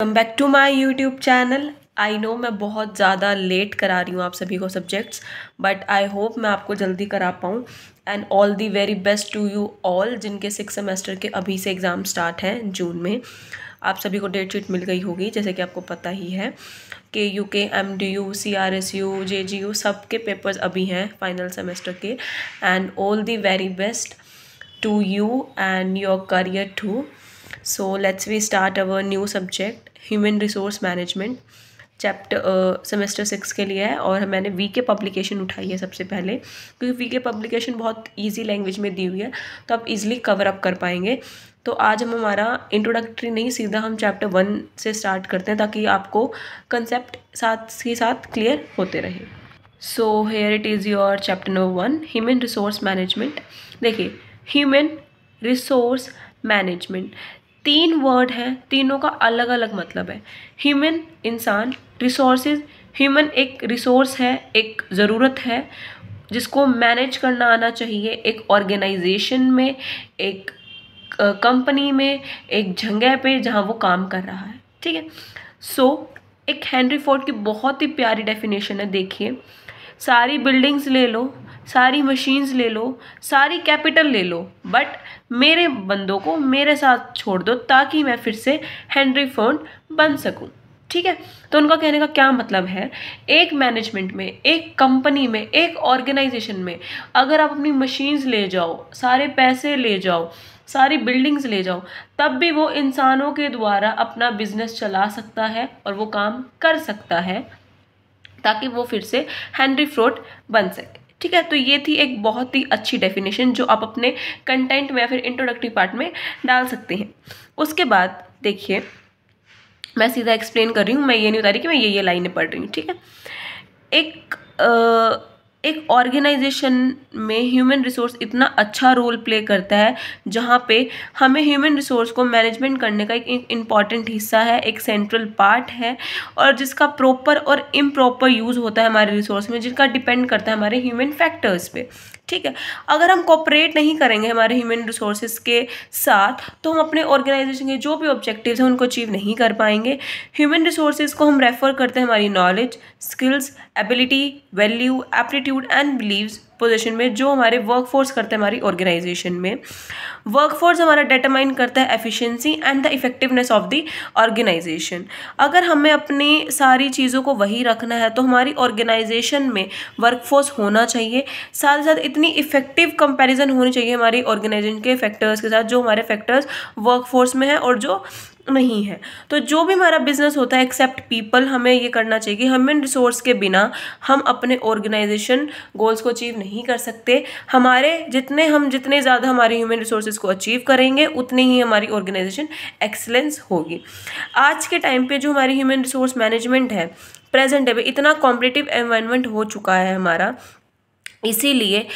come back to my YouTube channel I know मैं बहुत ज़्यादा लेट करा रही हूँ आप सभी को सब्जेक्ट्स बट आई होप मैं आपको जल्दी करा पाऊँ and all the very best to you all जिनके सिक्स सेमेस्टर के अभी से एग्ज़ाम स्टार्ट हैं जून में आप सभी को डेट शीट मिल गई होगी जैसे कि आपको पता ही है K U K M D U C R S U J G U सब के पेपर्स अभी हैं फाइनल सेमेस्टर के and all the very best to you and your career too so let's we start our new subject human resource management chapter semester six के लिए है और मैंने वी के पब्लिकेशन उठाई है सबसे पहले क्योंकि वी के पब्लिकेशन बहुत इजी लैंग्वेज में दी हुई है तो आप इजीली कवर अप कर पाएंगे तो आज हम हमारा इंट्रोडक्टरी नहीं सीधा हम चैप्टर वन से स्टार्ट करते हैं ताकि आपको कंसेप्ट साथ ही साथ क्लियर होते रहे so here it is your chapter number one human resource management देखिए ह्यूमन रिसोर्स मैनेजमेंट तीन वर्ड हैं तीनों का अलग अलग मतलब है ह्यूमन इंसान रिसोर्सेज ह्यूमन एक रिसोर्स है एक ज़रूरत है जिसको मैनेज करना आना चाहिए एक ऑर्गेनाइजेशन में एक कंपनी में एक जगह पे जहाँ वो काम कर रहा है ठीक है सो एक हैंनरी फोर्ड की बहुत ही प्यारी डेफिनेशन है देखिए सारी बिल्डिंग्स ले लो सारी मशीन्स ले लो सारी कैपिटल ले लो बट मेरे बंदों को मेरे साथ छोड़ दो ताकि मैं फिर से हेनरी फोन बन सकूं ठीक है तो उनका कहने का क्या मतलब है एक मैनेजमेंट में एक कंपनी में एक ऑर्गेनाइजेशन में अगर आप अपनी मशीन्स ले जाओ सारे पैसे ले जाओ सारी बिल्डिंग्स ले जाओ तब भी वो इंसानों के द्वारा अपना बिजनेस चला सकता है और वो काम कर सकता है ताकि वो फिर से हैंनरी फ्रोट बन सके ठीक है तो ये थी एक बहुत ही अच्छी डेफिनेशन जो आप अपने कंटेंट में या फिर इंट्रोडक्टिव पार्ट में डाल सकते हैं उसके बाद देखिए मैं सीधा एक्सप्लेन कर रही हूँ मैं ये नहीं बता रही कि मैं ये ये लाइनें पढ़ रही हूँ ठीक है एक आ, एक ऑर्गेनाइजेशन में ह्यूमन रिसोर्स इतना अच्छा रोल प्ले करता है जहाँ पे हमें ह्यूमन रिसोर्स को मैनेजमेंट करने का एक इम्पॉर्टेंट हिस्सा है एक सेंट्रल पार्ट है और जिसका प्रॉपर और इम्प्रॉपर यूज़ होता है हमारे रिसोर्स में जिसका डिपेंड करता है हमारे ह्यूमन फैक्टर्स पे ठीक है अगर हम कॉपरेट नहीं करेंगे हमारे ह्यूमन रिसोर्सेज के साथ तो हम अपने ऑर्गेनाइजेशन के जो भी ऑब्जेक्टिव्स हैं उनको अचीव नहीं कर पाएंगे ह्यूमन रिसोर्सेज को हम रेफ़र करते हैं हमारी knowledge skills ability value aptitude and beliefs position में जो हमारे वर्कफोर्स करते हैं हमारी ऑर्गेनाइजेशन में वर्कफोर्स हमारा डिटरमाइन करता है efficiency and the effectiveness of the organisation अगर हमें अपनी सारी चीज़ों को वही रखना है तो हमारी ऑर्गेनाइजेशन में वर्कफोर्स होना चाहिए साथ ही साथ इतनी इफेक्टिव कंपैरिजन होनी चाहिए हमारी ऑर्गेनाइजेशन के फैक्टर्स के साथ जो हमारे फैक्टर्स वर्कफोर्स में है और जो नहीं है तो जो भी हमारा बिजनेस होता है एक्सेप्ट पीपल हमें ये करना चाहिए कि ह्यूमन रिसोर्स के बिना हम अपने ऑर्गेनाइजेशन गोल्स को अचीव नहीं कर सकते हमारे जितने हम जितने ज़्यादा हमारे ह्यूमन रिसोर्सेज को अचीव करेंगे उतनी ही हमारी ऑर्गेनाइजेशन एक्सेलेंस होगी आज के टाइम पे जो हमारी ह्यूमन रिसोर्स मैनेजमेंट है प्रेजेंट है इतना कॉम्पिटिटिव एनवायरमेंट हो चुका है हमारा इसीलिए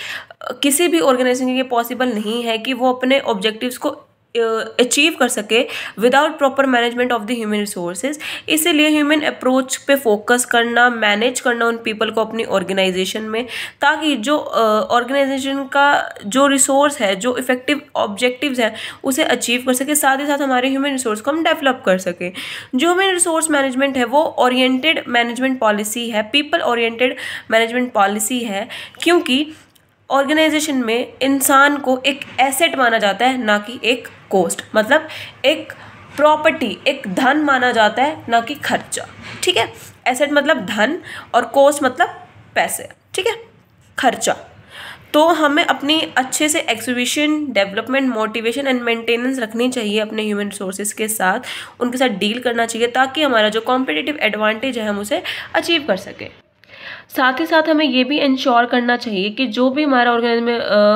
किसी भी ऑर्गेनाइजेशन के लिए पॉसिबल नहीं है कि वो अपने ऑब्जेक्टिव्स को अचीव कर सके without proper management of the human resources इसीलिए ह्यूमन अप्रोच पे फोकस करना मैनेज करना उन पीपल को अपनी ऑर्गेनाइजेशन में ताकि जो ऑर्गेनाइजेशन uh, का जो रिसोर्स है जो इफेक्टिव ऑब्जेक्टिव्स है उसे अचीव कर सके साथ ही साथ हमारे ह्यूमन रिसोर्स को हम डेवलप कर सकें जो ह्यूमन रिसोर्स मैनेजमेंट है वो ओरिएंटेड मैनेजमेंट पॉलिसी है पीपल ओरिएंटेड मैनेजमेंट पॉलिसी है क्योंकि ऑर्गेनाइजेशन में इंसान को एक एसेट माना जाता है ना कि एक कोस्ट मतलब एक प्रॉपर्टी एक धन माना जाता है ना कि खर्चा ठीक है एसेट मतलब धन और कोस्ट मतलब पैसे ठीक है खर्चा तो हमें अपनी अच्छे से exhibition development motivation and maintenance रखनी चाहिए अपने ह्यूमन रिसोर्सेज के साथ उनके साथ डील करना चाहिए ताकि हमारा जो कॉम्पिटिटिव एडवांटेज है हम उसे अचीव कर सकें साथ ही साथ हमें ये भी इंश्योर करना चाहिए कि जो भी हमारा ऑर्गेनाइज में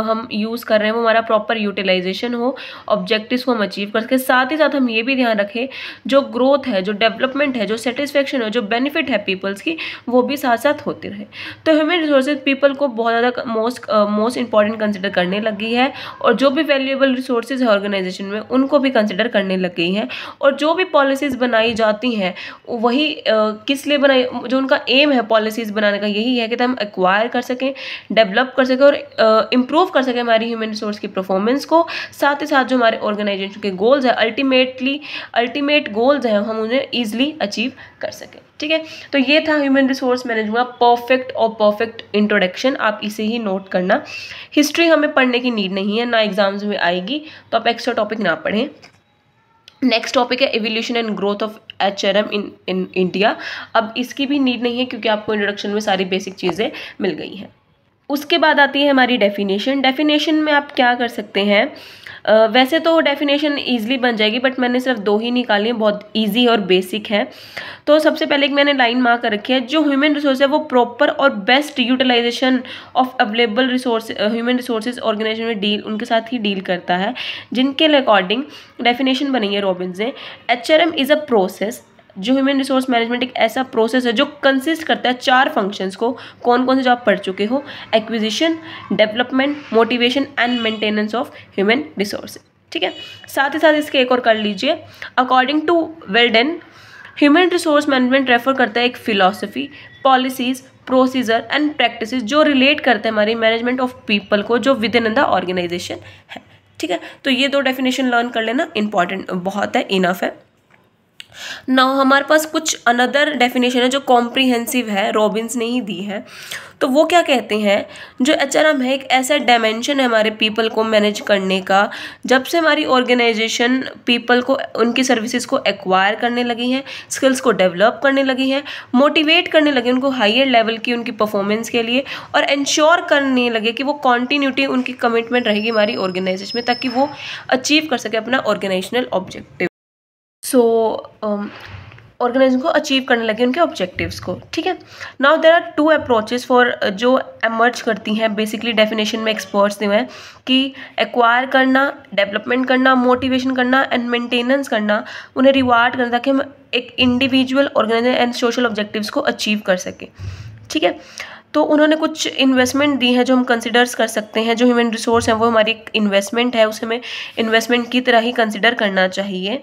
हम यूज़ कर रहे हैं वो हमारा प्रॉपर यूटिलाइजेशन हो ऑब्जेक्टिव को हम अचीव कर सके साथ ही साथ हम ये भी ध्यान रखें जो ग्रोथ है जो डेवलपमेंट है जो सेटिस्फेक्शन है जो बेनिफिट है पीपल्स की वो भी साथ साथ होती रहे तो ह्यूमन रिसोर्सेज पीपल को बहुत ज़्यादा मोस्ट मोस्ट इंपॉर्टेंट कंसिडर करने लगी है और जो भी वैल्यूएबल रिसोर्सेज है ऑर्गेनाइजेशन में उनको भी कंसिडर करने लग गई हैं और जो भी पॉलिसीज़ बनाई जाती हैं वही किस लिए बनाई जो उनका एम है पॉलिसीज़ बनाने का यही है कि तो हम एक्वायर कर सकें डेवलप कर सकें और इम्प्रूव कर सकें हमारी ह्यूमन रिसोर्स की परफॉर्मेंस को साथ ही साथ जो हमारे ऑर्गेनाइजेशन के गोल्स हैं अल्टीमेटली अल्टीमेट गोल्स हैं हम उन्हें ईजिली अचीव कर सकें ठीक है तो ये था ह्यूमन रिसोर्स मैनेजमेंट का परफेक्ट और परफेक्ट इंट्रोडक्शन आप इसे ही नोट करना हिस्ट्री हमें पढ़ने की नीड नहीं है ना एग्जाम्स में आएगी तो आप एक्स्ट्रा टॉपिक ना पढ़ें नेक्स्ट टॉपिक है evolution and growth of H R M in in India अब इसकी भी नीड नहीं है क्योंकि आपको इंट्रोडक्शन में सारी बेसिक चीज़ें मिल गई हैं उसके बाद आती है हमारी डेफिनेशन डेफिनेशन में आप क्या कर सकते हैं uh, वैसे तो डेफिनेशन ईजिली बन जाएगी बट मैंने सिर्फ दो ही निकाली है बहुत ईजी और बेसिक है तो सबसे पहले एक मैंने लाइन मार कर रखी है जो ह्यूमन रिसोर्स है वो प्रॉपर और best utilisation of available resource human resources organisation में डील उनके साथ ही डील करता है जिनके अकॉर्डिंग डेफिनेशन बनी है रॉबिन से H R M is a process जो ह्यूमन रिसोर्स मैनेजमेंट एक ऐसा प्रोसेस है जो कंसिस्ट करता है चार फंक्शंस को कौन कौन से जो आप पढ़ चुके हो acquisition development motivation and maintenance of human resource ठीक है साथ ही साथ इसके एक और कर लीजिए according to Weldon human resource management refer करता है एक philosophy policies procedure and practice जो रिलेट करते हैं हमारी मैनेजमेंट ऑफ पीपल को जो विद इन द ऑर्गेनाइजेशन है ठीक है तो ये दो डेफिनेशन लर्न कर लेना इंपॉर्टेंट बहुत है इनफ है ना हमारे पास कुछ अनदर डेफिनेशन है जो कॉम्प्रिहेंसिव है रॉबिन्स ने ही दी है तो वो क्या कहते हैं जो एच है एक ऐसा डायमेंशन है हमारे पीपल को मैनेज करने का जब से हमारी ऑर्गेनाइजेशन पीपल को उनकी सर्विसेज को एक्वायर करने लगी हैं स्किल्स को डेवलप करने लगी हैं मोटिवेट करने लगे उनको हाइयर लेवल की उनकी परफॉर्मेंस के लिए और इन्श्योर करने लगे कि वो कॉन्टीन्यूटी उनकी कमिटमेंट रहेगी हमारी ऑर्गेनाइजेशन में ताकि वो अचीव कर सके अपना organisational objective so organisation um, को अचीव करने लगे उनके ऑब्जेक्टिव्स को ठीक है now there are two approaches for जो एमर्ज करती हैं बेसिकली डेफिनेशन में एक्सपर्ट्स ने हैं कि एक्वायर करना डेवलपमेंट करना मोटिवेशन करना एंड मेंटेनेंस करना उन्हें रिवार्ड करना ताकि हम एक individual organisation and social objectives को अचीव कर सकें ठीक है तो उन्होंने कुछ इन्वेस्टमेंट दी है जो हम कंसिडर्स कर सकते हैं जो ह्यूमन रिसोर्स हैं वो हमारी एक इन्वेस्टमेंट है उसे हमें इन्वेस्टमेंट की तरह ही कंसिडर करना चाहिए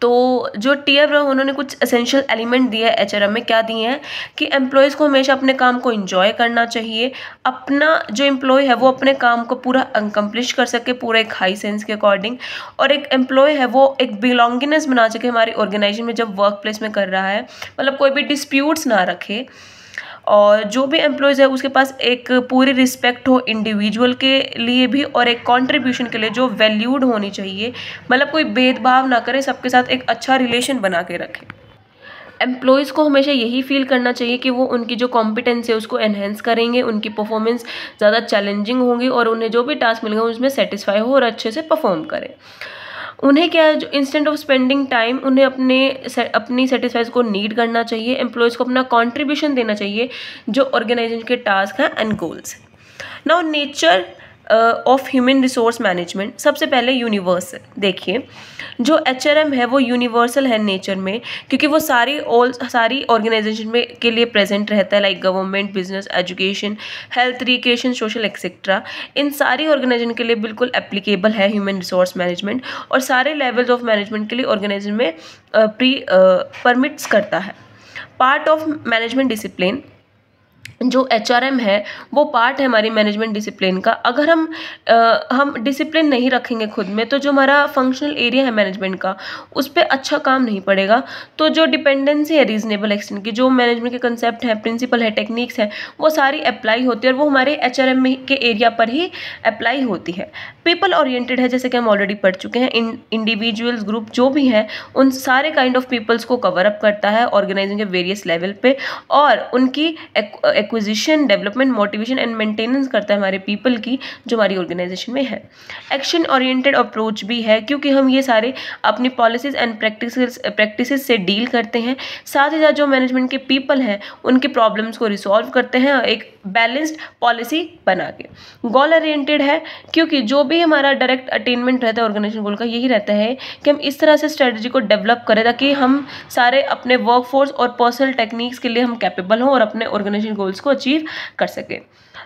तो जो टी एफ उन्होंने कुछ असेंशियल एलिमेंट दिए एच आर एम में क्या दिए हैं कि एम्प्लॉयज़ को हमेशा अपने काम को इन्जॉय करना चाहिए अपना जो एम्प्लॉय है वो अपने काम को पूरा अनकम्प्लिश कर सके पूरा एक हाई सेंस के अकॉर्डिंग और एक एम्प्लॉय है वो एक बिलोंगिनेस बना सके हमारी ऑर्गेनाइजेशन में जब वर्क प्लेस में कर रहा है मतलब कोई भी डिस्प्यूट्स ना रखे और जो भी एम्प्लॉयज़ है उसके पास एक पूरी रिस्पेक्ट हो इंडिविजुअल के लिए भी और एक कॉन्ट्रीब्यूशन के लिए जो वैल्यूड होनी चाहिए मतलब कोई भेदभाव ना करे सबके साथ एक अच्छा रिलेशन बना के रखें एम्प्लॉयज़ को हमेशा यही फील करना चाहिए कि वो उनकी जो कॉम्पिटेंस है उसको एनहेंस करेंगे उनकी परफॉर्मेंस ज़्यादा चैलेंजिंग होगी और उन्हें जो भी टास्क मिलेंगे उसमें सेटिस्फाई हो और अच्छे से परफॉर्म करें उन्हें क्या है जो इंस्टेंट ऑफ स्पेंडिंग टाइम उन्हें अपने अपनी सेटिस्फाइज को नीड करना चाहिए एम्प्लॉयज़ को अपना कॉन्ट्रीब्यूशन देना चाहिए जो ऑर्गेनाइजेशन के टास्क हैं and goals now nature of human resource management सबसे पहले यूनिवर्सल देखिए जो एच है वो यूनिवर्सल है नेचर में क्योंकि वो सारी ऑल सारी ऑर्गेनाइजेशन में के लिए प्रेजेंट रहता है like government business education health recreation social etcetera इन सारी ऑर्गेनाइजेशन के लिए बिल्कुल एप्लीकेबल है ह्यूमन रिसोर्स मैनेजमेंट और सारे लेवल्स ऑफ मैनेजमेंट के लिए ऑर्गेनाइजेशन में प्री परमिट्स करता है पार्ट ऑफ मैनेजमेंट डिसिप्लिन जो एच है वो पार्ट है हमारी मैनेजमेंट डिसिप्लिन का अगर हम आ, हम डिसिप्लिन नहीं रखेंगे खुद में तो जो हमारा फंक्शनल एरिया है मैनेजमेंट का उस पर अच्छा काम नहीं पड़ेगा तो जो डिपेंडेंसी है रीजनेबल एक्सटेंट की जो मैनेजमेंट के कंसेप्ट हैं प्रिंसिपल है टेक्निक्स हैं वो सारी अप्लाई होती है और वो हमारे एच के एरिया पर ही अप्लाई होती है पीपल ओरिएंटेड है जैसे कि हम ऑलरेडी पढ़ चुके हैं इंडिविजुअल्स ग्रुप जो भी हैं उन सारे काइंड ऑफ पीपल्स को कवर अप करता है ऑर्गेनाइजिंग के वेरियस लेवल पे और उनकी एक, एक, acquisition development motivation and maintenance करता है हमारे पीपल की जो हमारी ऑर्गेनाइजेशन में है एक्शन ओरिएंटेड अप्रोच भी है क्योंकि हम ये सारे अपनी पॉलिसीज एंड प्रैक्टिस प्रैक्टिस से डील करते हैं साथ ही साथ जो मैनेजमेंट के पीपल हैं उनके प्रॉब्लम्स को रिसॉल्व करते हैं एक बैलेंस्ड पॉलिसी बना के गोल ओरिएंटेड है क्योंकि जो भी हमारा डायरेक्ट अटेनमेंट रहता है ऑर्गेनाइजेशन गोल का यही रहता है कि हम इस तरह से स्ट्रेटजी को डेवलप करें ताकि हम सारे अपने वर्कफोर्स और पर्सनल टेक्निक्स के लिए हम कैपेबल हों और अपने ऑर्गेनाइजेशन गोल्स गोल्स को अचीव कर सकें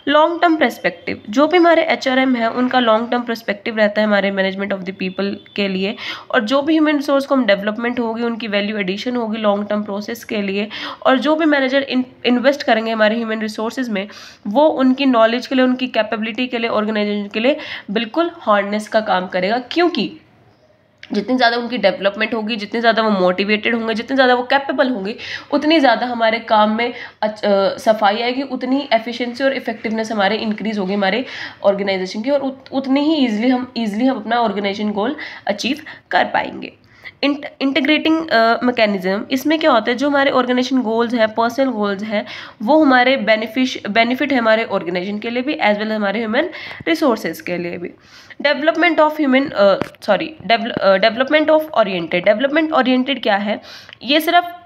लॉन्ग टर्म प्रस्पेक्टिव जो भी हमारे एच आर एम है उनका लॉन्ग टर्म प्रस्पेक्टिव रहता है हमारे मैनेजमेंट ऑफ द पीपल के लिए और जो भी ह्यूमन रिसोर्स को हम डेवलपमेंट होगी उनकी वैल्यू एडिशन होगी लॉन्ग टर्म प्रोसेस के लिए और जो भी मैनेजर इन्वेस्ट करेंगे हमारे ह्यूमन रिसोर्स में वो उनकी नॉलेज के लिए उनकी कैपेबिलिटी के लिए ऑर्गेनाइजेशन के लिए बिल्कुल हार्डनेस का काम करेगा क्योंकि जितनी ज़्यादा उनकी डेवलपमेंट होगी जितने ज़्यादा वो मोटिवेटेड होंगे जितने ज़्यादा वो कैपेबल होंगे उतनी ज़्यादा हमारे काम में सफाई आएगी उतनी एफिशिएंसी और इफेक्टिवनेस हमारे इंक्रीज होगी हमारे ऑर्गेनाइजेशन की और उतनी ही ईजिली हम ईजिली हम अपना ऑर्गेनाइजेशन गोल अचीव कर पाएंगे इंटीग्रेटिंग मैकेनिज्म uh, इसमें क्या होता है जो हमारे ऑर्गेनाइजेशन गोल्स हैं पर्सनल गोल्स हैं वो हमारे बेनिफिश बेनिफिट है हमारे ऑर्गेनाइजेशन के लिए भी एज वेल हमारे ह्यूमन रिसोर्सेज के लिए भी development of human sorry development of oriented development oriented क्या है ये सिर्फ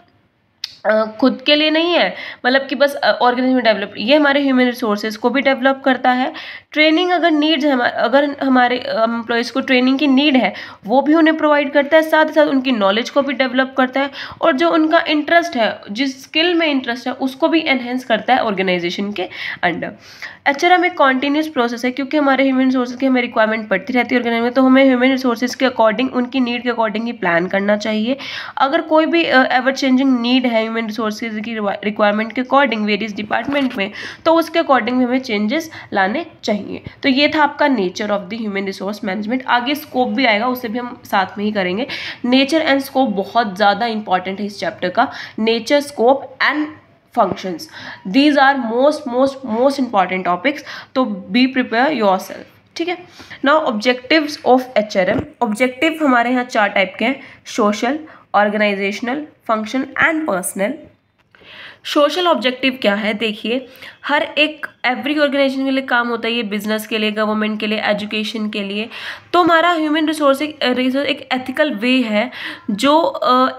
खुद के लिए नहीं है मतलब कि बस ऑर्गेनाइजेशन डेवलप ये हमारे ह्यूमन रिसोर्सेज को भी डेवलप करता है ट्रेनिंग अगर नीड्स है अगर हमारे एम्प्लॉयज़ को ट्रेनिंग की नीड है वो भी उन्हें प्रोवाइड करता है साथ ही साथ उनकी नॉलेज को भी डेवलप करता है और जो उनका इंटरेस्ट है जिस स्किल में इंटरेस्ट है उसको भी एनहेंस करता है ऑर्गेनाइजेशन के अंडर एच आर एक कॉन्टीन्यूस प्रोसेस है क्योंकि हमारे ह्यूमन रिसोर्सेज की हमें रिक्वायरमेंट पड़ती रहती है ऑर्गेनाइज में तो हमें ह्यूमन रिसोर्सेज के अकॉर्डिंग उनकी नीड के अकॉर्डिंग ही प्लान करना चाहिए अगर कोई भी एवर चेंजिंग नीड है ह्यूमन रिसोर्सेज की रिक्वायरमेंट के अकॉर्डिंग वेरियस डिपार्टमेंट में तो उसके अकॉर्डिंग भी हमें चेंजेस लाने चाहिए तो ये था आपका nature of the human resource management आगे स्कोप भी आएगा उसे भी हम साथ में ही करेंगे नेचर एंड स्कोप बहुत ज़्यादा इंपॉर्टेंट है इस चैप्टर का nature scope and these are most most most important topics तो बी प्रिपेयर योर सेल्फ ठीक है ना objectives of H R M objective हमारे यहाँ चार टाइप के हैं social organisational function and personal social objective क्या है देखिए हर एक एवरी ऑर्गेनाइजेशन के लिए काम होता है ये बिजनेस के लिए गवर्नमेंट के लिए एजुकेशन के लिए तो हमारा ह्यूमन रिसोर्स एक रिसोर्स एक एथिकल वे है जो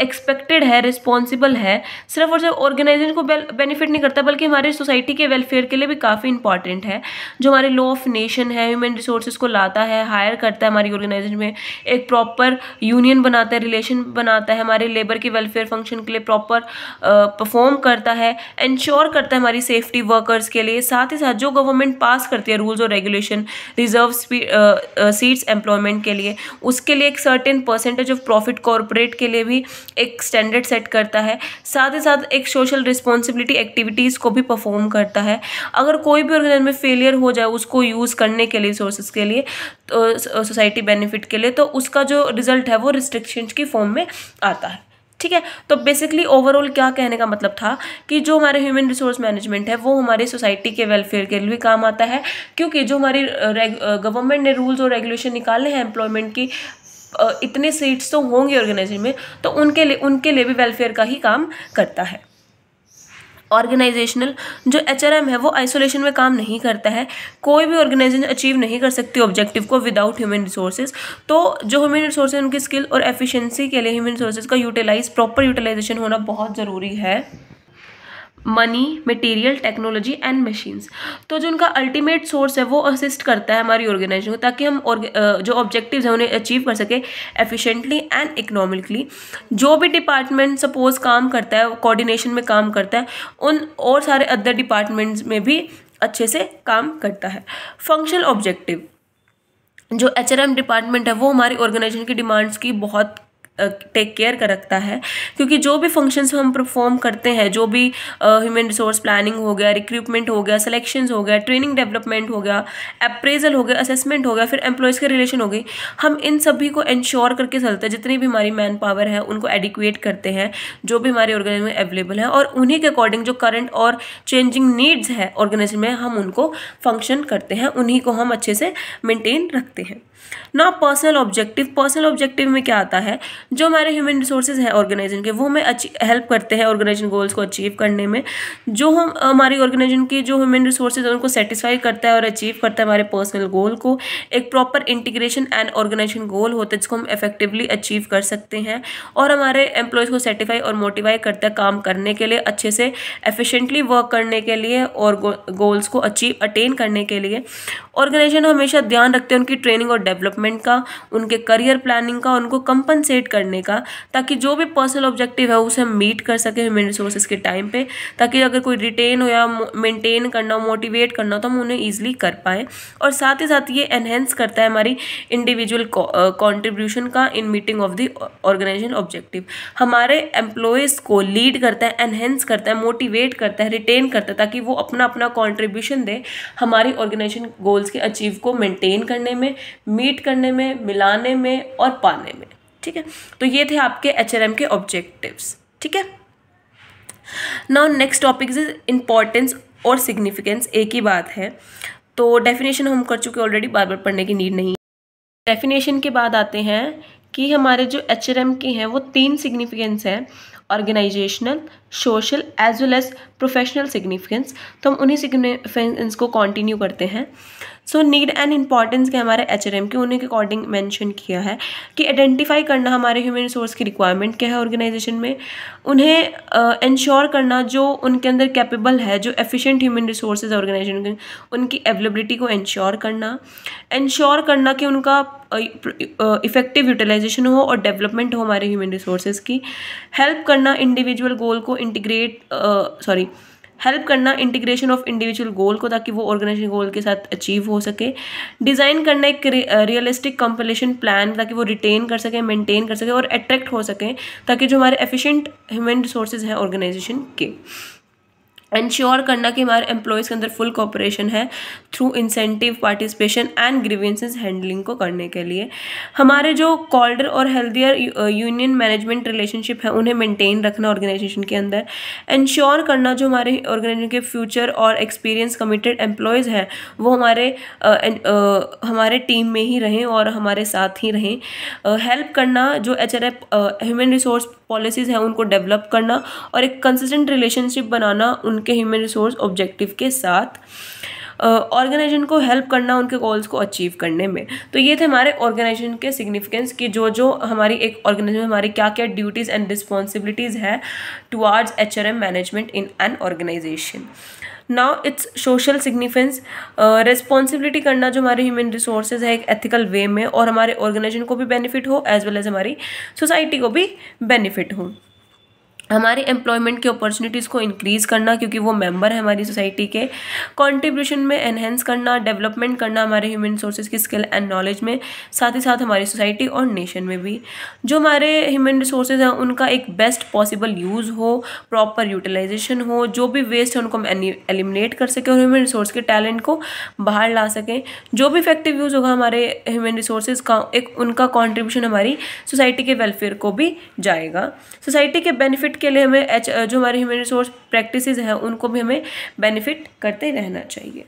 एक्सपेक्टेड है रिस्पॉन्सिबल है सिर्फ और सिर्फ ऑर्गेनाइजेशन को बेनिफिट नहीं करता बल्कि हमारे सोसाइटी के वेलफेयर के लिए भी काफ़ी इंपॉर्टेंट है जो हमारे लॉ ऑफ नेशन है ह्यूमन रिसोर्सेज को लाता है हायर करता है हमारी ऑर्गेनाइजेशन में एक प्रॉपर यूनियन बनाता है रिलेशन बनाता है हमारे लेबर के वेलफेयर फंक्शन के लिए प्रॉपर परफॉर्म करता है इंश्योर करता है हमारी सेफ्टी वर्कर वर्कर्स के लिए साथ ही साथ जो गवर्नमेंट पास करती है रूल्स और रेगुलेशन रिजर्व सीट्स एम्प्लॉयमेंट के लिए उसके लिए एक certain percentage of profit corporate के लिए भी एक स्टैंडर्ड सेट करता है साथ ही साथ एक सोशल रिस्पॉन्सिबिलिटी एक्टिविटीज़ को भी परफॉर्म करता है अगर कोई भी ऑर्गेनाइज में फेलियर हो जाए उसको यूज़ करने के लिए रिसोर्सेज के लिए तो सोसाइटी बेनिफिट के लिए तो उसका जो रिजल्ट है वो रिस्ट्रिक्शंस की फॉर्म में आता है ठीक है तो बेसिकली ओवरऑल क्या कहने का मतलब था कि जो हमारे ह्यूमन रिसोर्स मैनेजमेंट है वो हमारे सोसाइटी के वेलफेयर के लिए भी काम आता है क्योंकि जो हमारी गवर्नमेंट ने रूल्स और रेगुलेशन निकाले हैं एम्प्लॉयमेंट की इतने सीट्स तो होंगे ऑर्गेनाइजेशन में तो उनके लिए उनके लिए भी वेलफेयर का ही काम करता है ऑर्गेनाइजेशनल जो एच है वो आइसोलेशन में काम नहीं करता है कोई भी ऑर्गेनाइजेशन अचीव नहीं कर सकती ऑब्जेक्टिव को विदाउट ह्यूमन रिसोर्सेज तो जो ह्यूमन रिसोर्स उनकी स्किल और एफिशिएंसी के लिए ह्यूमन रिसोर्सेज का यूटिलाइज प्रॉपर यूटिलाइजेशन होना बहुत ज़रूरी है money material technology and machines तो जो उनका अल्टीमेट सोर्स है वो असिस्ट करता है हमारी ऑर्गेनाइजेशन को ताकि हम जो ऑब्जेक्टिव हैं उन्हें अचीव कर सके एफिशिएंटली एंड इकोनॉमिकली जो भी डिपार्टमेंट सपोज काम करता है कोऑर्डिनेशन में काम करता है उन और सारे अदर डिपार्टमेंट्स में भी अच्छे से काम करता है फंक्शनल ऑब्जेक्टिव जो एच डिपार्टमेंट है वो हमारी ऑर्गेनाइजेशन की डिमांड्स की बहुत टेक केयर कर रखता है क्योंकि जो भी फंक्शंस हम परफॉर्म करते हैं जो भी ह्यूमन रिसोर्स प्लानिंग हो गया रिक्रूटमेंट हो गया सिलेक्शंस हो गया ट्रेनिंग डेवलपमेंट हो गया अप्रेजल हो गया असेसमेंट हो गया फिर एम्प्लॉयज़ के रिलेशन हो गई हम इन सभी को इंश्योर करके चलते हैं जितनी भी हमारी मैन पावर है उनको एडिकुएट करते हैं जो भी हमारे ऑर्गेनाइजेशन में अवेलेबल है और उन्हीं के अकॉर्डिंग जो करंट और चेंजिंग नीड्स है ऑर्गेनाइजेशन में हम उनको फंक्शन करते हैं उन्हीं को हम अच्छे से मेनटेन रखते हैं ना पर्सनल ऑब्जेक्टिव पर्सनल ऑब्जेक्टिव में क्या आता है जो हमारे ह्यूमन रिसोर्सेज हैं ऑर्गेनाइजेशन के वो हमें अच्छी हेल्प करते हैं ऑर्गेनाइजेशन गोल्स को अचीव करने में जो हम हमारी ऑर्गेनाइजेशन की जो ह्यूमन रिसोर्सेज उनको सेटिस्फाई करता है और अचीव करता है हमारे पर्सनल गोल को एक proper integration and organisation goal होता है जिसको हम इफेक्टिवली अचीव कर सकते हैं और हमारे एम्प्लॉयज़ को सेटिफाई और मोटिवाई करता है काम करने के लिए अच्छे से एफिशेंटली वर्क करने के लिए और गोल्स को अचीव अटेन करने के लिए ऑर्गेनाइजेशन हमेशा ध्यान रखते हैं उनकी ट्रेनिंग और डेवलपमेंट का उनके करियर प्लानिंग का उनको कंपनसेट करने का ताकि जो भी पर्सनल ऑब्जेक्टिव है उसे हम मीट कर सकें ह्यूमन रिसोर्सेज के टाइम पे ताकि अगर कोई रिटेन हो या मेंटेन करना हो मोटिवेट करना हो तो हम उन्हें ईजिली कर पाएँ और साथ ही साथ ये एनहेंस करता है हमारी इंडिविजुअल कॉन्ट्रीब्यूशन का in meeting of the organisation objective हमारे एम्प्लॉयज़ को लीड करता है एनहेंस करता है मोटिवेट करता है रिटेन करता है ताकि वो अपना अपना कॉन्ट्रीब्यूशन दे हमारी ऑर्गेनाइजेशन गोल्स के अचीव को मेंटेन करने में मीट करने में मिलाने में और पाने में ठीक है तो ये थे आपके एच के ऑब्जेक्टिव्स ठीक है now next topic is importance और सिग्निफिकेंस एक ही बात है तो डेफिनेशन हम कर चुके ऑलरेडी बार बार पढ़ने की नीड नहीं डेफिनेशन के बाद आते हैं कि हमारे जो एच के हैं वो तीन सिग्निफिकेंस हैं organisational social as well as professional significance तो हम उन्हीं सिग्निफिकेंस को कंटिन्यू करते हैं सो नीड एंड इंपॉर्टेंस के हमारे एच आर एम के उन्हें अकॉर्डिंग मैंशन किया है कि आइडेंटिफाई करना हमारे ह्यूमन रिसोर्स की रिक्वायरमेंट क्या है ऑर्गेनाइजेशन में उन्हें इंश्योर uh, करना जो उनके अंदर कैपेबल है जो एफिशिएंट ह्यूमन रिसोर्सेज ऑर्गेनाइजेशन के उनकी अवेलेबिलिटी को इंश्योर करना इंश्योर करना कि उनका इफेक्टिव uh, यूटिलाइजेशन uh, हो और डेवलपमेंट हो हमारे ह्यूमन रिसोर्सेज की हेल्प करना इंडिविजुअल गोल को इंटीग्रेट सॉरी uh, हेल्प करना इंटीग्रेशन ऑफ इंडिविजुअल गोल को ताकि वो ऑर्गेनाइजेशन गोल के साथ अचीव हो सके डिज़ाइन करना एक रियलिस्टिक कंपलेशन प्लान ताकि वो रिटेन कर सकें मेंटेन कर सकें और अट्रैक्ट हो सकें ताकि जो हमारे एफिशिएंट ह्यूमन रिसोर्सेज हैं ऑर्गेनाइजेशन के इंश्योर करना कि हमारे एम्प्लॉयज़ के अंदर फुल कॉपरेशन है through incentive participation and grievances handling को करने के लिए हमारे जो कॉल्डर और हेल्दियर यूनियन मैनेजमेंट रिलेशनशिप है उन्हें मेंटेन रखना ऑर्गेनाइजेशन के अंदर इंश्योर करना जो हमारे ऑर्गेनाइजेशन के फ्यूचर और एक्सपीरियंस कमिटेड एम्प्लॉयज़ हैं वो हमारे आ, uh, आ, uh, हमारे टीम में ही रहें और हमारे साथ ही रहें हेल्प uh, करना जो H R human resource policies हैं उनको डेवलप करना और एक कंसिस्टेंट रिलेशनशिप बनाना उनके ह्यूमन रिसोर्स ऑब्जेक्टिव के साथ ऑर्गेनाइजेशन uh, को हेल्प करना उनके गोल्स को अचीव करने में तो ये थे हमारे ऑर्गेनाइजेशन के सिग्निफिकेंस कि जो जो हमारी एक ऑर्गेनाइजेशन में हमारी क्या क्या ड्यूटीज़ एंड रिस्पॉन्सिबिलिटीज़ है towards H management in an organisation now its social significance responsibility करना जो हमारे ह्यूमन रिसोर्सेज है एक एथिकल वे में और हमारे ऑर्गेनाइजेशन को भी बेनिफिट हो एज वेल एज हमारी सोसाइटी को भी बेनिफिट हो हमारे एम्प्लॉयमेंट की अपॉर्चुनिटीज़ को इंक्रीज़ करना क्योंकि वो मेंबर है हमारी सोसाइटी के कंट्रीब्यूशन में एनहेंस करना डेवलपमेंट करना हमारे ह्यूमन रिसोर्सेज की स्किल एंड नॉलेज में साथ ही साथ हमारी सोसाइटी और नेशन में भी जो हमारे ह्यूमन रिसोर्सेज हैं उनका एक बेस्ट पॉसिबल यूज़ हो प्रॉपर यूटिलाइजेशन हो जो भी वेस्ट है उनको हम एलिमिनेट कर सकें और ह्यूमन रिसोर्स के टैलेंट को बाहर ला सकें जो भी इफेक्टिव यूज़ होगा हमारे ह्यूमन रिसोर्सेज का एक उनका कॉन्ट्रीब्यूशन हमारी सोसाइटी के वेलफेयर को भी जाएगा सोसाइटी के बेनिफिट बेनिफिट के लिए हमें एच जो हमारे ह्यूमन रिसोर्स प्रैक्टिस हैं उनको भी हमें बेनिफिट करते रहना चाहिए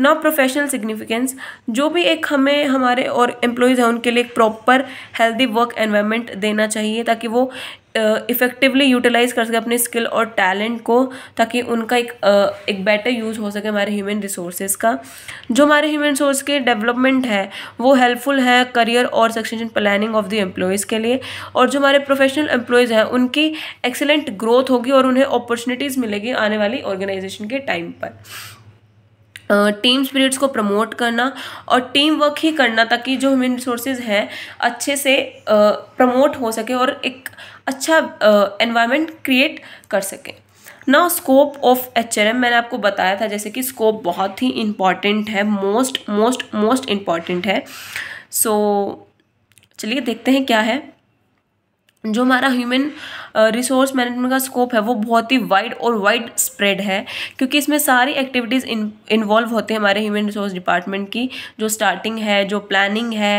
नॉ प्रोफेशनल सिग्निफिकेंस जो भी एक हमें हमारे और एम्प्लॉयज़ हैं उनके लिए एक प्रॉपर हेल्दी वर्क एनवायरनमेंट देना चाहिए ताकि वो इफ़ेक्टिवली यूटिलाइज कर सके अपने स्किल और टैलेंट को ताकि उनका एक uh, एक बेटर यूज़ हो सके हमारे ह्यूमन रिसोर्सेज का जो हमारे ह्यूमन रिसोर्स के डेवलपमेंट है वो हेल्पफुल है करियर और succession planning of the employees के लिए और जो हमारे प्रोफेशनल एम्प्लॉयज़ हैं उनकी एक्सेलेंट ग्रोथ होगी और उन्हें अपॉर्चुनिटीज़ मिलेगी आने वाली ऑर्गेनाइजेशन के टाइम पर टीम स्पिरिट्स को प्रमोट करना और टीम वर्क ही करना ताकि जो ह्यूमन रिसोर्सेज हैं अच्छे से प्रमोट हो सके और एक अच्छा एनवायरनमेंट क्रिएट कर सके ना स्कोप ऑफ एच एम मैंने आपको बताया था जैसे कि स्कोप बहुत ही इम्पॉर्टेंट है मोस्ट मोस्ट मोस्ट इम्पॉर्टेंट है सो so, चलिए देखते हैं क्या है जो हमारा ह्यूमन रिसोर्स मैनेजमेंट का स्कोप है वो बहुत ही वाइड और वाइड स्प्रेड है क्योंकि इसमें सारी एक्टिविटीज़ इन्वॉल्व होते हैं हमारे ह्यूमन रिसोर्स डिपार्टमेंट की जो स्टार्टिंग है जो प्लानिंग है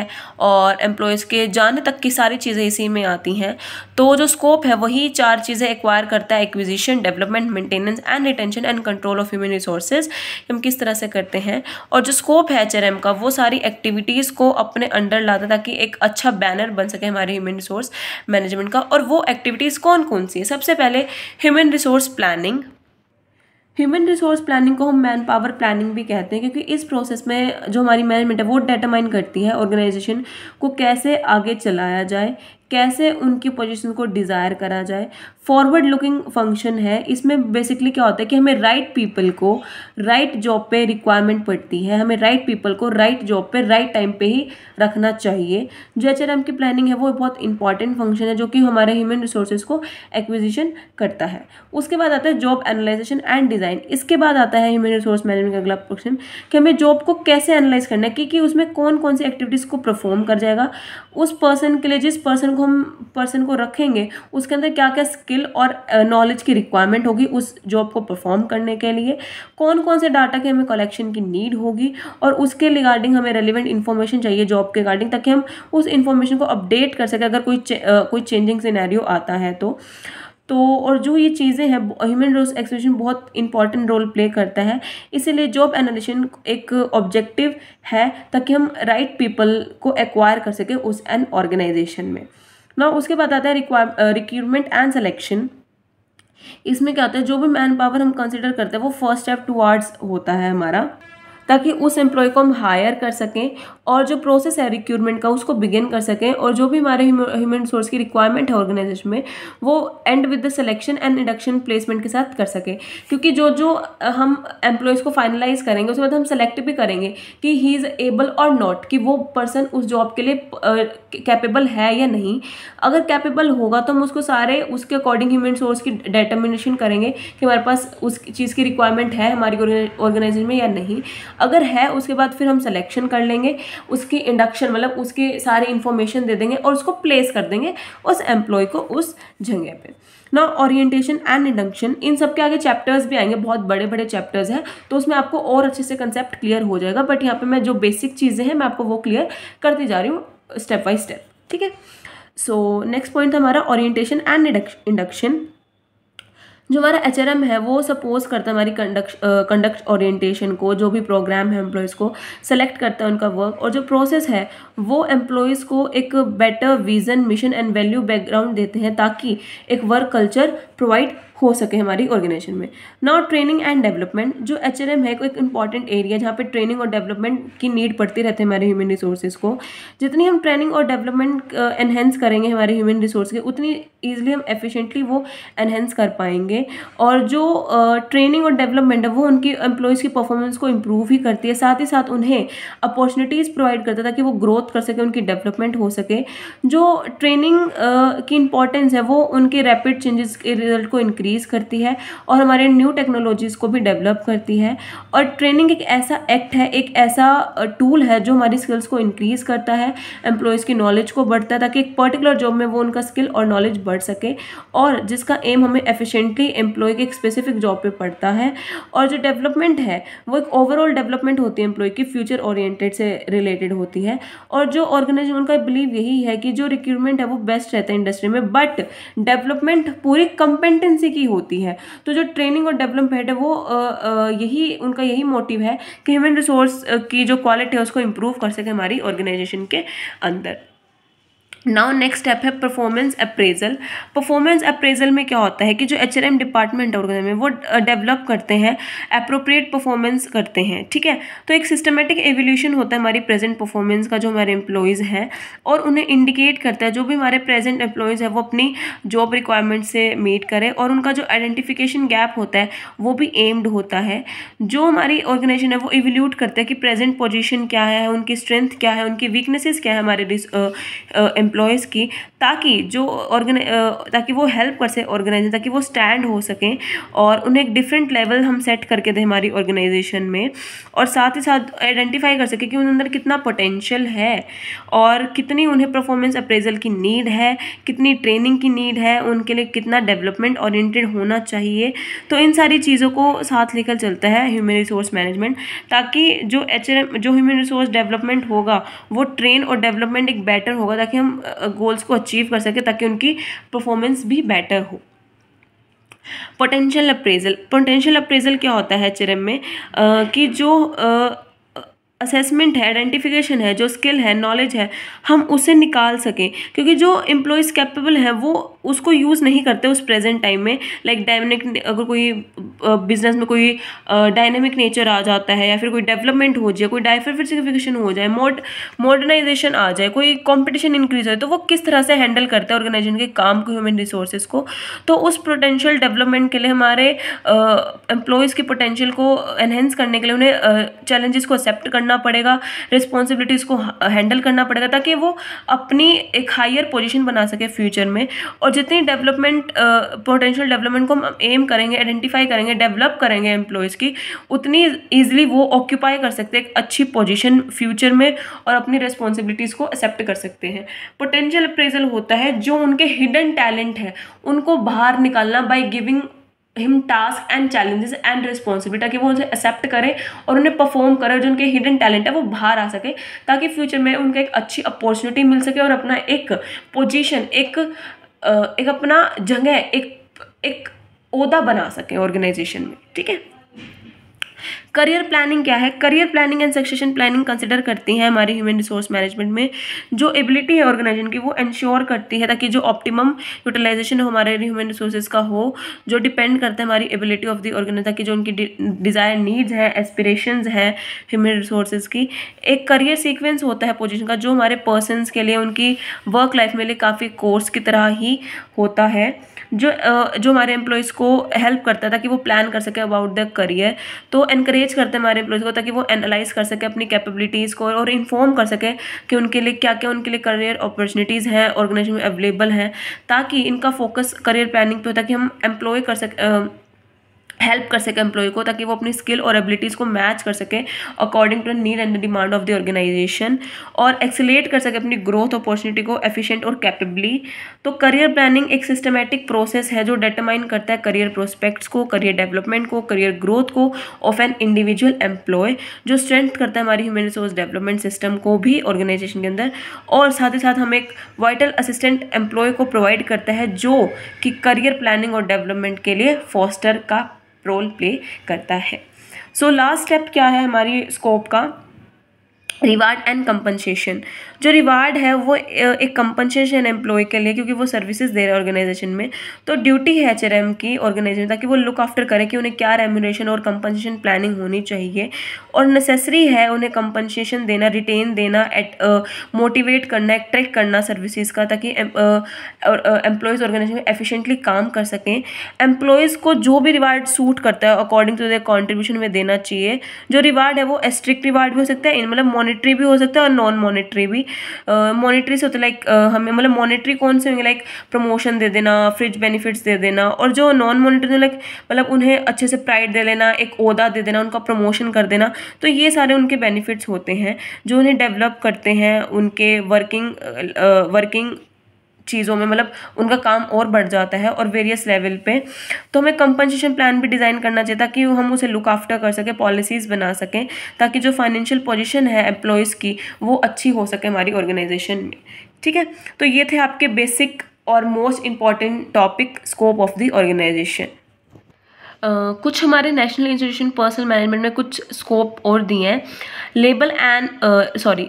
और एम्प्लॉयज़ के जाने तक की सारी चीज़ें इसी में आती हैं तो जो स्कोप है वही चार चीज़ें एक्वायर करता है acquisition development maintenance and retention and control of human resources हम किस तरह से करते हैं और जो स्कोप है एच का वो सारी एक्टिविटीज़ को अपने अंडर लाता ताकि एक अच्छा बैनर बन सके हमारे ह्यूमन रिसोर्स मैनेजमेंट का और वो एक्टिविटीज़ कौन कौन सी है सबसे पहले human resource planning human resource planning को हम मैन पावर प्लानिंग भी कहते हैं क्योंकि इस प्रोसेस में जो हमारी मैनेजमेंट है वो डेटामाइन करती है ऑर्गेनाइजेशन को कैसे आगे चलाया जाए कैसे उनकी पोजीशन को डिज़ायर करा जाए फॉरवर्ड लुकिंग फंक्शन है इसमें बेसिकली क्या होता है कि हमें राइट right पीपल को राइट right जॉब पे रिक्वायरमेंट पड़ती है हमें राइट right पीपल को राइट right जॉब पे राइट right टाइम पे ही रखना चाहिए जो एच की प्लानिंग है वो बहुत इंपॉर्टेंट फंक्शन है जो कि हमारे ह्यूमन रिसोर्सेज को एक्विजिशन करता है उसके बाद आता है जॉब एनालाइजेशन एंड डिज़ाइन इसके बाद आता है ह्यूमन रिसोर्स मैनेजमेंट का अगला क्वेश्चन कि हमें जॉब को कैसे एनालाइज करना है क्योंकि उसमें कौन कौन सी एक्टिविटीज़ को परफॉर्म कर जाएगा उस पर्सन के लिए जिस पर्सन को हम पर्सन को रखेंगे उसके अंदर क्या क्या स्किल और नॉलेज की रिक्वायरमेंट होगी उस जॉब को परफॉर्म करने के लिए कौन कौन से डाटा की हमें कलेक्शन की नीड होगी और उसके रिगार्डिंग हमें रेलिवेंट इन्फॉर्मेशन चाहिए जॉब के रिगार्डिंग ताकि हम उस इन्फॉर्मेशन को अपडेट कर सकें अगर कोई चे, आ, कोई चेंजिंग सिनेरियो आता है तो तो और जो ये चीज़ें हैं ह्यूमन रिसोर्स एक्सप्रेशन बहुत इंपॉर्टेंट रोल प्ले करता है इसीलिए जॉब एनालिशन एक ऑब्जेक्टिव है ताकि हम राइट right पीपल को एक्वायर कर सकें उस एन ऑर्गेनाइजेशन में ना उसके बाद आता है रिक्रूटमेंट एंड सेलेक्शन इसमें क्या होता है जो भी मैन पावर हम कंसिडर करते हैं वो फर्स्ट स्टेप टू होता है हमारा ताकि उस एम्प्लॉय को हम हायर कर सकें और जो प्रोसेस है रिक्यूटमेंट का उसको बिगिन कर सकें और जो भी हमारे ह्यूमन रिसोर्स की रिक्वायरमेंट है ऑर्गेनाइजेशन में वो end with the selection and induction placement के साथ कर सकें क्योंकि जो जो हम एम्प्लॉयज़ को फाइनलाइज करेंगे उसके बाद हम सेलेक्ट भी करेंगे कि ही इज़ एबल और नॉट कि वो पर्सन उस जॉब के लिए कैपेबल है या नहीं अगर कैपेबल होगा तो हम उसको सारे उसके अकॉर्डिंग ह्यूमन रिसोर्स की डेटर्मिनेशन करेंगे कि हमारे पास उस चीज़ की रिक्वायरमेंट है हमारी ऑर्गेनाइजेशन में या नहीं अगर है उसके बाद फिर हम सिलेक्शन कर लेंगे उसकी इंडक्शन मतलब उसकी सारी इन्फॉर्मेशन दे देंगे और उसको प्लेस कर देंगे उस एम्प्लॉय को उस जगह पे ना ओरिएंटेशन एंड इंडक्शन इन सब के आगे चैप्टर्स भी आएंगे बहुत बड़े बड़े चैप्टर्स हैं तो उसमें आपको और अच्छे से कंसेप्ट क्लियर हो जाएगा बट यहाँ पर मैं जो बेसिक चीज़ें हैं मैं आपको वो क्लियर करती जा रही हूँ स्टेप बाई स्टेप ठीक है सो नेक्स्ट पॉइंट हमारा ओरिएंटेशन एंड इंडक्शन जो हमारा एच है वो सपोज करता है हमारी कंडक्ट कंडक्ट ओरिएंटेशन को जो भी प्रोग्राम है एम्प्लॉयज़ को सेलेक्ट करता है उनका वर्क और जो प्रोसेस है वो एम्प्लॉयज़ को एक better vision mission and value background देते हैं ताकि एक वर्क कल्चर प्रोवाइड हो सके हमारी ऑर्गेनाइजेशन में नाउ ट्रेनिंग एंड डेवलपमेंट जो एच एम है एक इंपॉर्टेंट एरिया जहाँ पर ट्रेनिंग और डेवलपमेंट की नीड पड़ती रहती है हमारे ह्यूमन रिसोर्सेज को जितनी हम ट्रेनिंग और डेवलपमेंट एनहेंस करेंगे हमारे ह्यूमन रिसोर्स के उतनी ईजिली हम एफिशेंटली वो एनहेंस कर पाएंगे और जो ट्रेनिंग uh, और डेवलपमेंट है वो उनकी एम्प्लॉयज़ की परफॉर्मेंस को इम्प्रूव ही करती है साथ ही साथ उन्हें अपॉर्चुनिटीज़ प्रोवाइड करता है ताकि वो ग्रोथ कर सके उनकी डेवलपमेंट हो सके जो ट्रेनिंग uh, की इंपॉर्टेंस है वो उनके रैपिड चेंजेस के रिजल्ट को इंक्रीज इंक्रीज़ करती है और हमारे न्यू टेक्नोलॉजीज़ को भी डेवलप करती है और ट्रेनिंग एक ऐसा एक्ट है एक ऐसा टूल है जो हमारी स्किल्स को इंक्रीज़ करता है एम्प्लॉयज़ की नॉलेज को बढ़ता है ताकि एक पर्टिकुलर जॉब में वो उनका स्किल और नॉलेज बढ़ सके और जिसका एम हमें एफिशेंटली एम्प्लॉय के एक स्पेसिफिक जॉब पर पड़ता है और जो डेवलपमेंट है वो एक ओवरऑल डेवलपमेंट होती है एम्प्लॉय की फ्यूचर ओरिएंटेड से रिलेटेड होती है और जो ऑर्गेनाइजेशन उनका बिलीव यही है कि जो रिक्रूटमेंट है वो बेस्ट रहता है इंडस्ट्री में बट डेवलपमेंट पूरी कंपेटेंसी की होती है तो जो ट्रेनिंग और डेवलपमेंट है वो यही उनका यही मोटिव है कि ह्यूमन रिसोर्स की जो क्वालिटी है उसको इम्प्रूव कर सके हमारी ऑर्गेनाइजेशन के अंदर नाउ नेक्स्ट स्टेप है परफॉर्मेंस अप्रेजल परफॉर्मेंस अप्रेजल में क्या होता है कि जो एच एम डिपार्टमेंट है ऑर्गेनाइज में वो डेवलप करते हैं अप्रोप्रिएट परफॉर्मेंस करते हैं ठीक है तो एक सिस्टमेटिक एवोल्यूशन होता है हमारी प्रेजेंट परफॉर्मेंस का जो हमारे एम्प्लॉयज़ हैं और उन्हें इंडिकेट करता है जो भी हमारे प्रेजेंट एम्प्लॉयज़ हैं वो अपनी जॉब रिक्वायरमेंट से मीट करें और उनका जो आइडेंटिफिकेशन गैप होता है वो भी एम्ड होता है जो हमारी ऑर्गेनाइजेशन है वो एवोल्यूट करता है कि प्रेजेंट पोजिशन क्या है उनकी स्ट्रेंथ क्या है उनकी वीकनेसेस क्या है हमारे एम्प्लॉय एम्प्लॉयज़ की ताकि जो ऑर्गेना ताकि वो हेल्प कर सके ऑर्गेनाइजेशन ताकि वो स्टैंड हो सकें और उन्हें एक डिफरेंट लेवल हम सेट करके दें हमारी ऑर्गेनाइजेशन में और साथ ही साथ आइडेंटिफाई कर सकें कि उनके अंदर कितना पोटेंशियल है और कितनी उन्हें परफॉर्मेंस अप्रेजल की नीड है कितनी ट्रेनिंग की नीड है उनके लिए कितना डेवलपमेंट ओरिएंटेड होना चाहिए तो इन सारी चीज़ों को साथ लेकर चलता है ह्यूमन रिसोर्स मैनेजमेंट ताकि जो एच जो ह्यूमन रिसोर्स डेवलपमेंट होगा वो ट्रेन और डेवलपमेंट एक बेटर होगा ताकि हम गोल्स को अचीव कर सके ताकि उनकी परफॉर्मेंस भी बेटर हो पोटेंशियल अप्रेजल पोटेंशियल अप्रेजल क्या होता है चिरम में आ, कि जो असेसमेंट है आइडेंटिफिकेशन है जो स्किल है नॉलेज है हम उसे निकाल सकें क्योंकि जो एम्प्लॉयज़ कैपेबल हैं वो उसको यूज़ नहीं करते उस प्रेजेंट टाइम में लाइक like डायनेमिक अगर कोई बिजनेस में कोई डायनेमिक नेचर आ जाता है या फिर कोई डेवलपमेंट हो जाए कोई डाइफरफिसिफिकेशन हो जाए मोड मॉडर्नाइजेशन आ जाए कोई कॉम्पिटिशन इंक्रीज हो जाए तो वो किस तरह से हैंडल करता है ऑर्गेनाइजेशन के काम को ह्यूमन रिसोर्सेज को तो उस पोटेंशियल डेवलपमेंट के लिए हमारे एम्प्लॉयज़ के पोटेंशियल को एनहेंस करने के लिए उन्हें चैलेंजेस को एक्सेप्ट करना पड़ेगा रिस्पॉन्सिबिलिटीज़ को हैंडल करना पड़ेगा ताकि वो अपनी एक हायर पोजिशन बना सके फ्यूचर में और जितनी डेवलपमेंट पोटेंशियल डेवलपमेंट को हम एम करेंगे आइडेंटिफाई करेंगे डेवलप करेंगे एम्प्लॉयज़ की उतनी ईजिली वो ऑक्यूपाई कर सकते हैं एक अच्छी पोजिशन फ्यूचर में और अपनी रिस्पॉन्सिबिलिटीज़ को एक्सेप्ट कर सकते हैं पोटेंशियल अप्रेजल होता है जो उनके हिडन टैलेंट है उनको बाहर निकालना by giving him task and challenges and responsibility ताकि वो उनसे एक्सेप्ट करें और उन्हें परफॉर्म करें जो उनके हिडन टैलेंट है वो बाहर आ सके ताकि फ्यूचर में उनका एक अच्छी अपॉर्चुनिटी मिल सके और अपना एक पोजीशन एक एक अपना जगह एक एक ओदा बना सकें ऑर्गेनाइजेशन में ठीक है करियर प्लानिंग क्या है career planning and succession planning consider करती है हमारी ह्यूमन रिसोर्स मैनेजमेंट में जो एबिलिटी है ऑर्गेनाइजेशन की वो इन्श्योर करती है ताकि जो ऑप्टिमम यूटिलाइजेशन हमारे ह्यूमन रिसोर्सेज का हो जो डिपेंड करता है हमारी एबिलिटी ऑफ द ऑर्गेनाइज ताकि जो उनकी डिज़ायर नीड्स हैं एस्पिरेशन हैं ह्यूमन रिसोर्सेज की एक करियर सीक्वेंस होता है पोजिशन का जो हमारे पर्सनस के लिए उनकी वर्क लाइफ में लिए काफ़ी कोर्स की तरह ही होता है जो जो हमारे एम्प्लॉयज़ को हेल्प करता है ताकि वो प्लान कर सके अबाउट द करियर तो एनकरेज एंगेज करते हैं हमारे एम्प्लॉयज़ को ताकि वो एनालाइज कर सके अपनी कैपेबिलिटीज़ को और इन्फॉर्म कर सके कि उनके लिए क्या क्या उनके लिए करियर अपॉर्चुनिटीज़ हैं ऑर्गेनाइजेशन में अवेलेबल हैं ताकि इनका फोकस करियर प्लानिंग पे हो ताकि हम एम्प्लॉय कर सके हेल्प कर सके एम्प्लॉय को ताकि वो अपनी स्किल और एबिलिटीज़ को मैच कर सके according to need and demand of the organization और एक्सेलेट कर सके अपनी ग्रोथ अपॉर्चुनिटी को एफिशिएंट और कैपेबली तो करियर प्लानिंग एक सिस्टमेटिक प्रोसेस है जो डिटरमाइन करता है करियर प्रोस्पेक्ट्स को करियर डेवलपमेंट को करियर ग्रोथ को ऑफ एन इंडिविजुअल एम्प्लॉय जो स्ट्रेंथ करता है हमारी ह्यूमन रिसोर्स डेवलपमेंट सिस्टम को भी ऑर्गेनाइजेशन के अंदर और साथ ही साथ हम एक वाइटल असिस्टेंट एम्प्लॉय को प्रोवाइड करता है जो कि करियर प्लानिंग और डेवलपमेंट के लिए फॉस्टर का रोल प्ले करता है सो लास्ट स्टेप क्या है हमारी स्कोप का रिवार्ड एंड कंपनसेशन जो रिवार्ड है वो एक कंपनसेशन एम्प्लॉय के लिए क्योंकि वो सर्विसेज दे रहे हैं ऑर्गेनाइजेशन में तो ड्यूटी है एच की ऑर्गेनाइजेशन ताकि वो लुक आफ्टर करें कि उन्हें क्या रेम्यूनेशन और कंपनसेशन प्लानिंग होनी चाहिए और नेसेसरी है उन्हें कंपनसेशन देना रिटेन देना एट मोटिवेट करना एक्ट्रैक्ट करना सर्विसेज का ताकि एम्प्लॉयज़ ऑर्गेनाइजेशन एफिशेंटली काम कर सकें एम्प्लॉयज़ को जो भी रिवार्ड सूट करता है अकॉर्डिंग टू देयर कॉन्ट्रीब्यूशन में देना चाहिए जो रिवार्ड है वो एस्ट्रिक्ट रिवार्ड भी हो सकता है मतलब मॉनेटरी भी हो सकता है और नॉन मॉनिटरी भी मॉनिटरी से होता है लाइक हमें मतलब मॉनेटरी कौन से होंगे लाइक प्रमोशन दे देना फ्रिज बेनिफिट्स दे देना और जो नॉन मॉनेटरी लाइक मतलब उन्हें अच्छे से प्राइड दे लेना एक अहदा दे देना उनका प्रमोशन कर देना तो ये सारे उनके बेनिफिट्स होते हैं जो उन्हें डेवलप करते हैं उनके वर्किंग वर्किंग चीज़ों में मतलब उनका काम और बढ़ जाता है और वेरियस लेवल पे तो हमें कंपनसेशन प्लान भी डिज़ाइन करना चाहिए ताकि हम उसे लुक आफ्टर कर सकें पॉलिसीज़ बना सकें ताकि जो फाइनेंशियल पोजीशन है एम्प्लॉयज़ की वो अच्छी हो सके हमारी ऑर्गेनाइजेशन में ठीक है तो ये थे आपके बेसिक और most important topic scope of the organization Uh, कुछ हमारे नेशनल इंस्टीट्यूशन पर्सनल मैनेजमेंट में कुछ स्कोप और दिए हैं label and sorry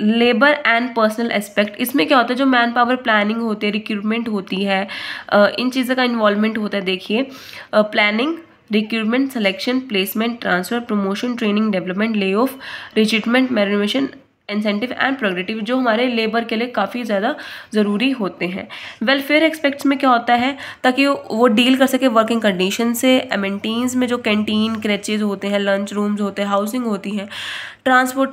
labour and personal aspect इसमें क्या होता है जो मैन पावर प्लानिंग होती है रिक्रूटमेंट होती है इन चीज़ों का इन्वॉल्वमेंट होता है देखिए planning recruitment selection placement transfer promotion training development lay off recruitment remuneration incentive and prerogative जो हमारे लेबर के लिए काफ़ी ज़्यादा ज़रूरी होते हैं वेलफेयर एक्सपेक्ट्स में क्या होता है ताकि वो डील कर सके वर्किंग कंडीशन से एमेंटीन्स में जो कैंटीन क्रेचेज होते हैं लंच रूम्स होते हैं हाउसिंग होती है transport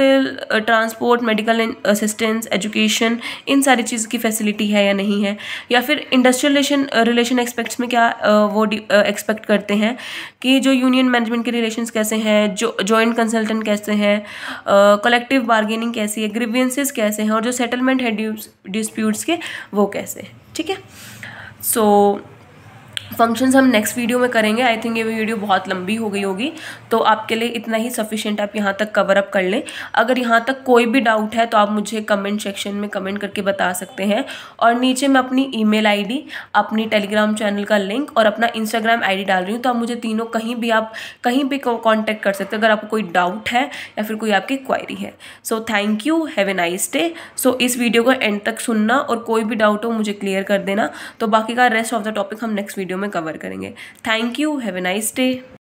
transport medical assistance education इन सारी चीज़ की फैसिलिटी है या नहीं है या फिर इंडस्ट्रियल रिलेशन रिलेशन एक्सपेक्ट्स में क्या uh, वो एक्सपेक्ट uh, करते हैं कि जो यूनियन मैनेजमेंट के रिलेशन कैसे हैं जो जॉइंट कंसल्टेंट कैसे हैं कलेक्टिव uh, बार्गेनिंग कैसी है ग्रीवियंसिस कैसे हैं और जो सेटलमेंट है डिस्प्यूट्स के वो कैसे ठीक है सो so, फंक्शंस हम नेक्स्ट वीडियो में करेंगे आई थिंक ये वीडियो बहुत लंबी हो गई होगी तो आपके लिए इतना ही सफिशियंट आप यहाँ तक कवर अप कर लें अगर यहाँ तक कोई भी डाउट है तो आप मुझे कमेंट सेक्शन में कमेंट करके बता सकते हैं और नीचे मैं अपनी ईमेल आईडी अपनी टेलीग्राम चैनल का लिंक और अपना इंस्टाग्राम आई डाल रही हूँ तो आप मुझे तीनों कहीं भी आप कहीं भी कॉन्टैक्ट कर सकते हैं अगर आपको कोई डाउट है या फिर कोई आपकी क्वायरी है so thank you have a nice day so इस वीडियो को एंड तक सुनना और कोई भी डाउट हो मुझे क्लियर कर देना तो बाकी का रेस्ट ऑफ द टॉपिक हम नेक्स्ट वीडियो में में कवर करेंगे thank you have a nice day